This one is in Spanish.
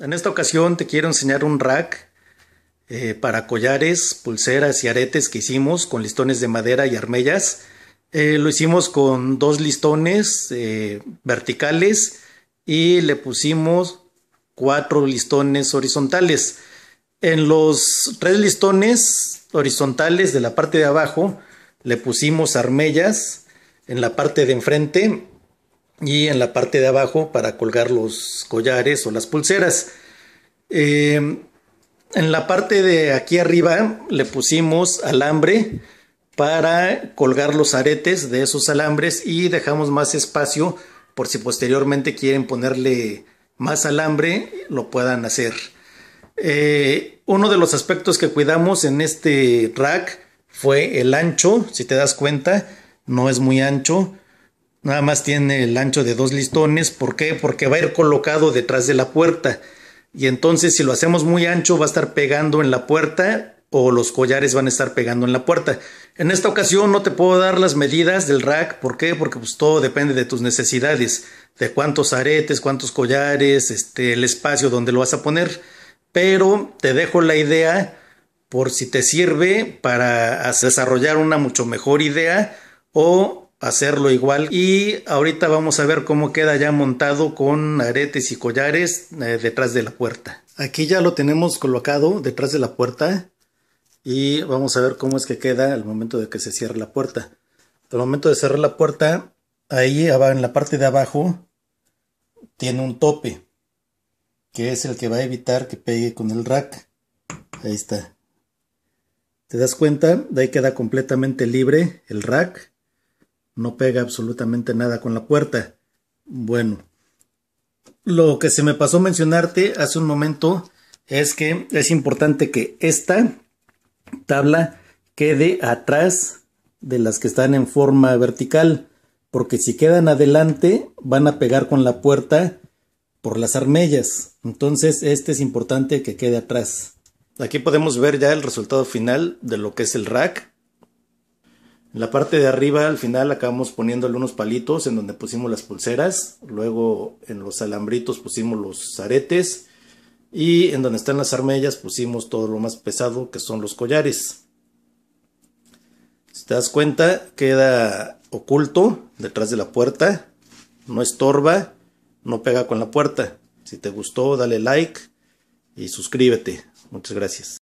En esta ocasión te quiero enseñar un rack eh, para collares, pulseras y aretes que hicimos con listones de madera y armellas. Eh, lo hicimos con dos listones eh, verticales y le pusimos cuatro listones horizontales. En los tres listones horizontales de la parte de abajo le pusimos armellas en la parte de enfrente y en la parte de abajo para colgar los collares o las pulseras. Em, en la parte de aquí arriba le pusimos alambre para colgar los aretes de esos alambres y dejamos más espacio por si posteriormente quieren ponerle más alambre lo puedan hacer. Eh, uno de los aspectos que cuidamos en este rack fue el ancho, si te das cuenta no es muy ancho, nada más tiene el ancho de dos listones, ¿por qué? Porque va a ir colocado detrás de la puerta. Y entonces si lo hacemos muy ancho va a estar pegando en la puerta o los collares van a estar pegando en la puerta. En esta ocasión no te puedo dar las medidas del rack, ¿por qué? Porque pues todo depende de tus necesidades, de cuántos aretes, cuántos collares, este, el espacio donde lo vas a poner, pero te dejo la idea por si te sirve para desarrollar una mucho mejor idea o hacerlo igual y ahorita vamos a ver cómo queda ya montado con aretes y collares eh, detrás de la puerta aquí ya lo tenemos colocado detrás de la puerta y vamos a ver cómo es que queda al momento de que se cierre la puerta al momento de cerrar la puerta ahí en la parte de abajo tiene un tope que es el que va a evitar que pegue con el rack ahí está te das cuenta de ahí queda completamente libre el rack no pega absolutamente nada con la puerta. Bueno, lo que se me pasó mencionarte hace un momento es que es importante que esta tabla quede atrás de las que están en forma vertical, porque si quedan adelante van a pegar con la puerta por las armellas. Entonces, este es importante que quede atrás. Aquí podemos ver ya el resultado final de lo que es el rack. En la parte de arriba, al final, acabamos poniéndole unos palitos en donde pusimos las pulseras. Luego, en los alambritos pusimos los aretes. Y en donde están las armellas pusimos todo lo más pesado que son los collares. Si te das cuenta, queda oculto detrás de la puerta. No estorba, no pega con la puerta. Si te gustó, dale like y suscríbete. Muchas gracias.